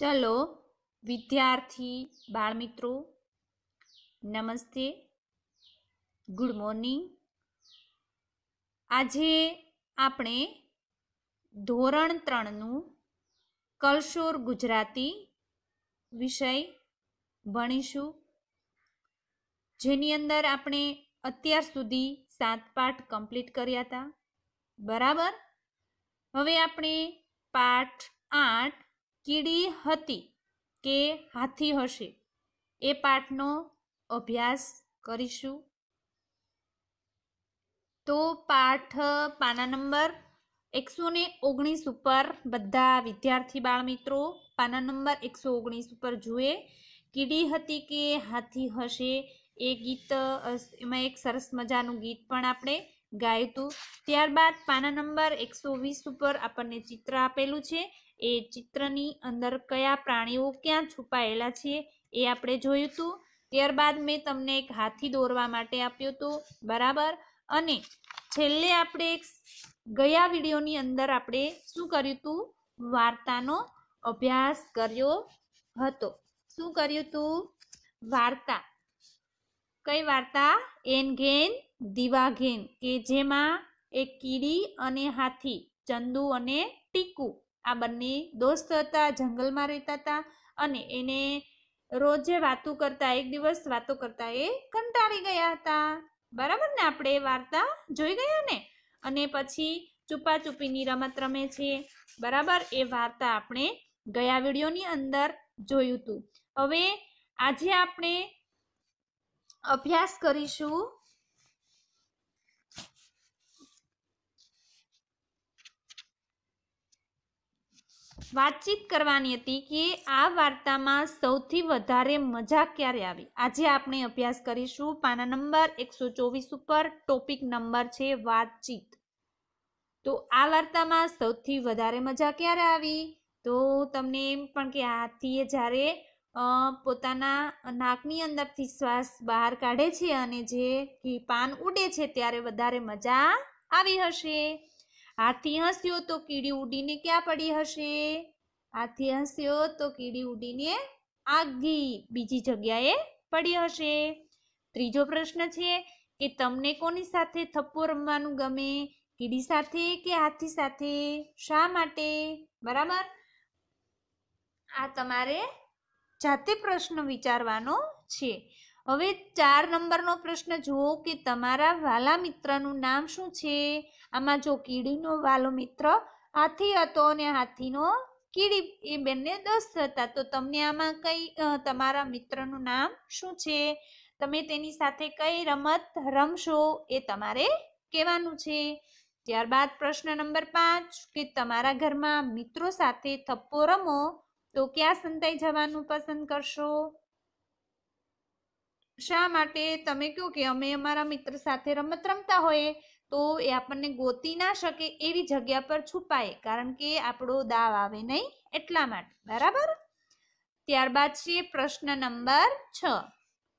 ચલો વિદ્યાર્થી બાળમિત્રો નમસ્તે ગુડ મોર્નિંગ આજે આપણે ધોરણ ત્રણનું કલશોર ગુજરાતી વિષય ભણીશું જેની અંદર આપણે અત્યાર સુધી સાત પાઠ કમ્પ્લીટ કર્યા હતા બરાબર હવે આપણે પાઠ આઠ કીડી હતી કે હાથી હશે એ પાઠનો અભ્યાસ કરીશું તો પાઠ પાના નંબર એકસો ને ઓગણીસ ઉપર બધા વિદ્યાર્થી બાળમિત્રો પાના નંબર એકસો ઓગણીસ ઉપર જુએ કીડી હતી કે હાથી હશે એ ગીત એમાં એક સરસ મજાનું ગીત પણ આપણે તું ત્યારબાદ પાના નંબર એકસો વીસ ઉપર આપણને ચિત્ર આપેલું છે એ ચિત્રની અંદર કયા પ્રાણીઓ ક્યાં છુપાયેલા છે એ આપણે જોયું હતું ત્યારબાદ મેં તમને એક હાથી દોરવા માટે આપ્યો હતો બરાબર અને છેલ્લે આપણે એક ગયા વિડીયોની અંદર આપણે શું કર્યું હતું વાર્તાનો અભ્યાસ કર્યો હતો શું કર્યું હતું વાર્તા કઈ વાર્તા એન ઘેન દીવા ઘેન કે જેમાં એક કીડી અને હાથી ચંદુ અને ટીકુ આ બંને દોસ્ત હતા જંગલમાં રહેતા હતા અને એને રોજે વાતો કરતા એક દિવસ વાતો કરતા એ કંટાળી ગયા હતા બરાબર ને આપણે વાર્તા જોઈ ગયા ને અને પછી છુપા ચૂપીની રમત રમે છે બરાબર એ વાર્તા આપણે ગયા વિડીયોની અંદર જોયું હતું હવે આજે આપણે અભ્યાસ કરીશું વાતચીત કરવાની હતી કે આ વાર્તામાં સૌથી વધારે મજા ક્યારે આવી આજે આપણે અભ્યાસ કરીશું પાના નંબર એકસો ચોવીસ ઉપર ટોપિક નંબર છે વાતચીત તો આ વાર્તામાં સૌથી વધારે મજા ક્યારે આવી તો તમને એમ પણ કે હાથીએ જ્યારે પોતાના નાકની અંદરથી શ્વાસ બહાર કાઢે છે અને જે ઘી પાન ઉડે છે ત્યારે વધારે મજા આવી હશે હાથી હસ્યો તો કીડી ઉડીને ક્યાં પડી હશે હાથી હસ્યો તો કીડી ઉડીને આગી બીજી જગ્યાએ પડી હશે ત્રીજો પ્રશ્ન છે કે તમને કોની સાથે થપ્પો રમવાનું ગમે કીડી સાથે કે હાથી સાથે શા માટે બરાબર આ તમારે જાતે પ્રશ્ન વિચારવાનો છે હવે ચાર નંબરનો પ્રશ્ન જુઓ કે તમારા વાલા મિત્રનું નામ શું છે આમાં જો કીડીનો વાલો મિત્ર હાથી હતો અને હાથીનો કીડી એ બંને દસ હતા તો તમને આમાં કઈ તમારા મિત્રનું નામ શું છે તમે તેની સાથે કઈ રમત રમશો એ તમારે કહેવાનું છે ત્યારબાદ પ્રશ્ન નંબર પાંચ કે તમારા ઘરમાં મિત્રો સાથે થપ્પો રમો તો ક્યાં સંતાઈ જવાનું પસંદ કરશો શા માટે તમે કહો કે અમે અમારા મિત્ર સાથે રમત રમતા હોઈએ તો એ આપણને ગોતી ના શકે એવી જગ્યા પર છુપાય કારણ કે આપણો દાવ આવે નહીં એટલા માટે બરાબર ત્યારબાદ છે પ્રશ્ન નંબર છ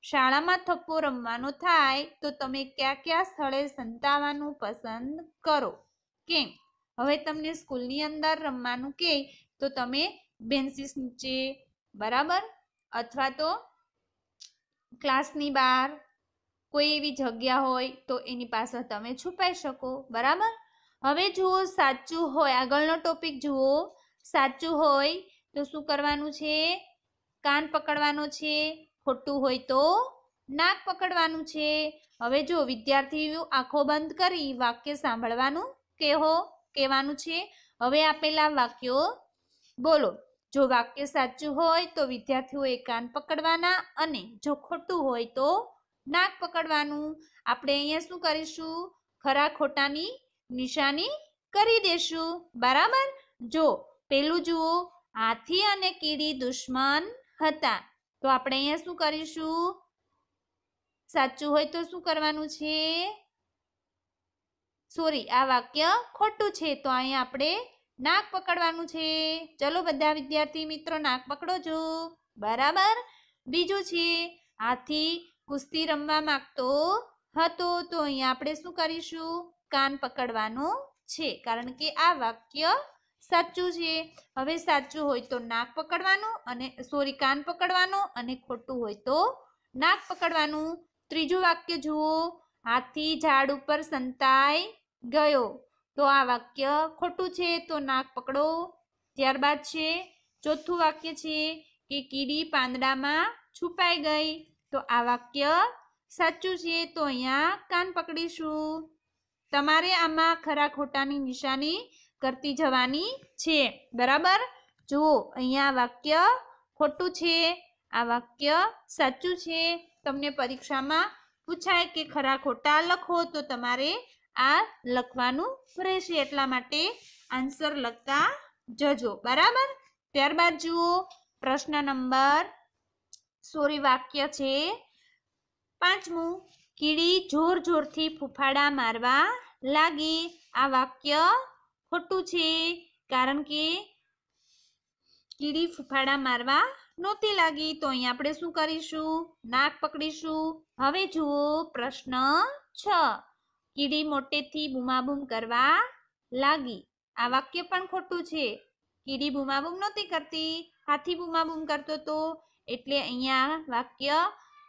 શાળામાં થપ્પો રમવાનો થાય તો તમે કયા કયા સ્થળે સંતાવાનું પસંદ કરો કેમ હવે તમને સ્કૂલની અંદર રમવાનું કે તો તમે બેન્સીસ નીચે બરાબર અથવા તો ક્લાસની બહાર કોઈ એવી જગ્યા હોય તો એની પાસે તમે છુપાઈ શકો બરાબર હવે જુઓ સાચું હોય આગળનો ટોપિક જુઓ સાચું હોય તો શું કરવાનું છે કાન પકડવાનો છે ખોટું હોય તો નાક પકડવાનું છે હવે જો વિદ્યાર્થીઓ આંખો બંધ કરી વાક્ય સાંભળવાનું કહેવો કહેવાનું છે હવે આપેલા વાક્યો બોલો જો વાક્ય સાચું હોય તો વિદ્યાર્થીઓએ કાન પકડવાના અને જો ખોટું હોય તો નાક પકડવાનું આપણે અહીંયા શું કરીશું ખરા ખોટાની નિશાની કરી દેશું બરાબર જો પેલું જુઓ હાથી અને કીડી દુશ્મન હતા તો આપણે અહીંયા શું કરીશું સાચું હોય તો શું કરવાનું છે સોરી આ વાક્ય ખોટું છે તો અહીંયા આપણે નાક પકડવાનું છે ચલો બધા વિદ્યાર્થી મિત્રો નાક પકડો છો બરાબર બીજું છે હાથી કુસ્તી રમવા માંગતો હતો તો અહીંયા આપણે શું કરીશું કાન પકડવાનું છે કારણ કે આ વાક્ય સાચું છે હવે સાચું હોય તો નાક પકડવાનું અને સોરી કાન પકડવાનું અને ખોટું હોય તો નાક પકડવાનું ત્રીજું વાક્ય જુઓ હાથી ઝાડ ઉપર સંતાઈ ગયો તો આ વાક્ય ખોટું છે તો નાક પકડો ત્યારબાદ છે ચોથું વાક્ય છે કે કીડી પાંદડામાં છુપાઈ ગઈ તો આ વાક્ય સાચું છે તો અહીંયા કાન પકડીશું તમારે આમાં ખરા ખોટાની નિશાની કરતી જવાની છે બરાબર જુઓ અહીંયા વાક્ય ખોટું છે આ વાક્ય સાચું છે તમને પરીક્ષામાં પૂછાય કે ખરા ખોટા લખો તો તમારે આ લખવાનું રહેશે એટલા માટે આન્સર લખતા જજો બરાબર ત્યારબાદ જુઓ પ્રશ્ન નંબર સોરી વાક્ય છે પાંચમું કીડી જોર જોરથી ફૂફાડા મારવા લાગી આ વાક્ય ખોટું છે કારણ કે કીડી ફૂફાડા મારવા નહોતી લાગી તો અહીં આપણે શું કરીશું નાક પકડીશું હવે જુઓ પ્રશ્ન છ કીડી મોટેથી બુમાબૂમ કરવા લાગી આ વાક્ય પણ ખોટું છે કીડી બુમાબૂમ નહોતી કરતી હાથી બુમાબૂમ કરતો તો એટલે અહીંયા વાક્ય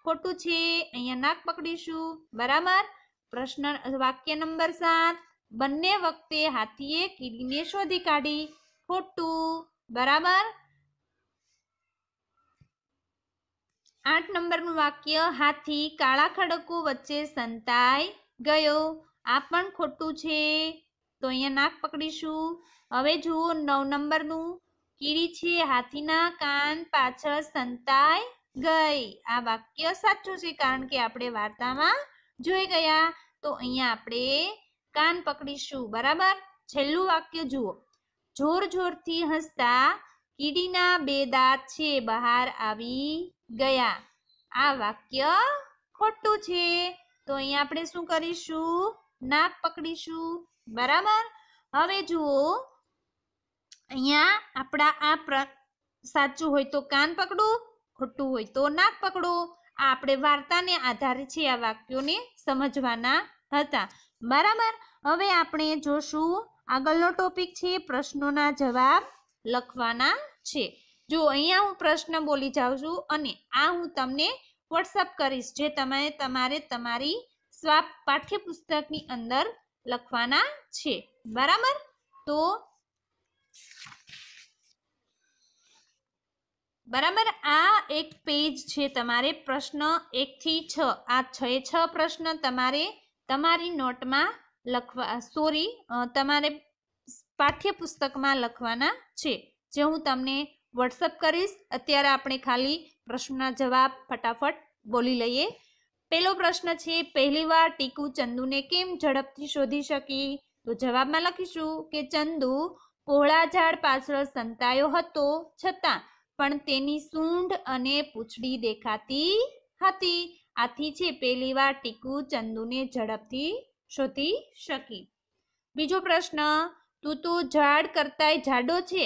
ખોટું છે અહીંયા નાક પકડીશું બરાબર પ્રશ્ન વાક્ય નંબર સાત બંને વખતે હાથીએ કીડીને શોધી કાઢી ખોટું બરાબર આઠ નંબરનું વાક્ય હાથી કાળા ખડકો વચ્ચે સંતાય ગયો આ પણ ખોટું છે તો અહીંયા નાક પકડીશું હવે જુઓ નવ નંબરનું કીડી છે હાથીના કાન પાછળ સંતાય ગઈ આ વાક્ય સાચું છે કારણ કે આપણે વાર્તામાં જોઈ ગયા તો અહીંયા આપણે કાન પકડીશું બરાબર છેલ્લું વાક્ય જુઓ જોર જોરથી હસતા કીડીના બે દાંત છે બહાર આવી ગયા આ વાક્ય ખોટું છે તો અહીંયા આપણે શું કરીશું નાક પકડીશું બરાબર હવે જુઓ અહીંયા આપણા આ સાચું હોય તો કાન પકડું ખોટું હોય તો નાક પકડો આ આપણે વાર્તાને આધારે છે આ વાક્યોને સમજવાના હતા બરાબર હવે આપણે જોશું આગળનો ટોપિક છે પ્રશ્નોના જવાબ લખવાના છે જો અહીંયા હું પ્રશ્ન બોલી જાઉં છું અને આ હું તમને વોટ્સઅપ કરીશ જે તમે તમારે તમારી સ્વાપ પાઠ્યપુસ્તકની અંદર લખવાના છે બરાબર તો બરાબર આ એક પેજ છે તમારે પ્રશ્ન એકથી છ આ છ એ છ પ્રશ્ન તમારે તમારી નોટમાં લખવા સોરી તમારે પાઠ્યપુસ્તકમાં લખવાના છે જે હું તમને વોટ્સઅપ કરીશ અત્યારે આપણે ખાલી પ્રશ્નના જવાબ ફટાફટ બોલી લઈએ પહેલો પ્રશ્ન છે પહેલીવાર ટીકુ ચંદુને કેમ ઝડપથી શોધી શકી તો જવાબમાં લખીશું કે ચંદુ પહોળા ઝાડ પાછળ સંતાયો હતો છતાં પણ તેની સૂંઢ અને પૂંછડી દેખાતી હતી આથી છે પહેલીવાર ટીકુ ચંદુને ઝડપથી શોધી શકી બીજો પ્રશ્ન તું તું ઝાડ કરતાંય જાડો છે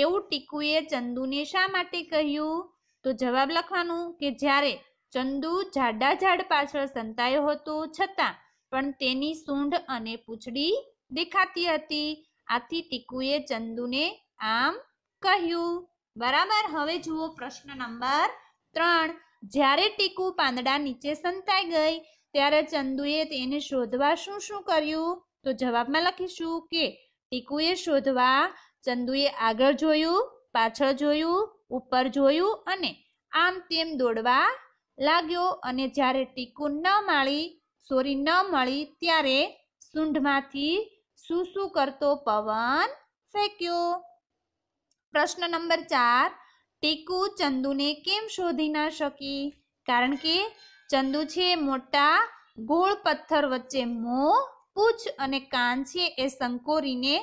એવું ટીકુએ ચંદુને શા માટે કહ્યું તો જવાબ લખવાનું કે જ્યારે ચંદુ જાડા ઝાડ પાછળ સંતાયો હતો છતાં પણ તેની સૂંઢ અને પૂંછડી દેખાતી હતી આથી ટીકુએ ચંદુને આમ કહ્યું બરાબર હવે જુઓ પ્રશ્ન નંબર ત્રણ જ્યારે ટીકુ પાંદડા નીચે સંતાઈ ગઈ ત્યારે ચંદુએ તેને શોધવા શું શું કર્યું તો જવાબમાં લખીશું કે ટીકુએ શોધવા ચંદુએ આગળ જોયું પાછળ જોયું ઉપર જોયું અને આમ તેમ દોડવા લાગ્યો અને જ્યારે ટીકુ ન માળી સોરી ન મળી ત્યારે સૂંઢમાંથી શું શું કરતો પવન ફેંક્યો પ્રશ્ન નંબર ચાર ટીકુ ચંદુને કેમ શોધી ના શકી કારણ કે ચંદુ છે મોટા ગોળ પથ્થર વચ્ચે મોં પૂછ અને કાન છે એ સંકોરીને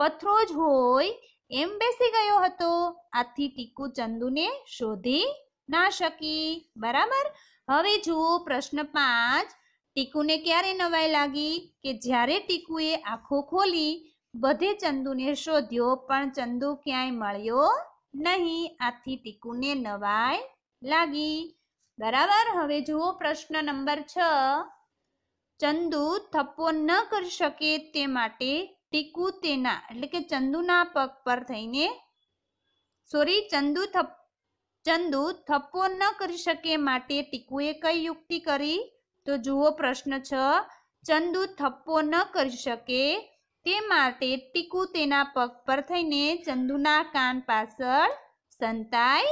પથરો જ હોય એમ બેસી ગયો હતો આથી ટીકુ ચંદુને શોધી ના શકી બરાબર હવે જુઓ પ્રશ્ન પાંચ ટીકુને ક્યારે નવાઈ લાગી કે જ્યારે ટીકુએ આંખો ખોલી બધે ચંદુને શોધ્યો પણ ચંદુ ક્યાંય મળ્યો નહીં આથી ટીકુને નવાઈ લાગી બરાબર હવે જુઓ પ્રશ્ન નંબર છ ચંદુ થપ્પો ન કરી શકે તે માટે ટીકુ તેના એટલે કે ચંદુના પગ પર થઈને સોરી ચંદુ થપ ચંદુ થપ્પો ન કરી શકે માટે ટીકુએ કઈ યુક્તિ કરી તો જુઓ પ્રશ્ન છ ચંદુ થપ્પો ન કરી શકે તે માટે ટીકુ તેના પગ પર થઈને ચંદુના કાન પાછળ સંતાઈ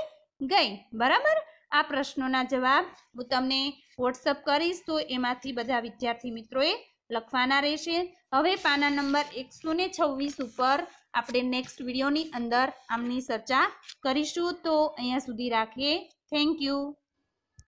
ગઈ બરાબર આ પ્રશ્નોના જવાબ હું તમને વોટ્સઅપ કરીશ તો એમાંથી બધા વિદ્યાર્થી મિત્રોએ લખવાના રહેશે હવે પાના નંબર એકસો ને છવ્વીસ ઉપર આપણે નેક્સ્ટ વિડીયોની અંદર આમની ચર્ચા કરીશું તો અહીંયા સુધી રાખીએ થેન્ક યુ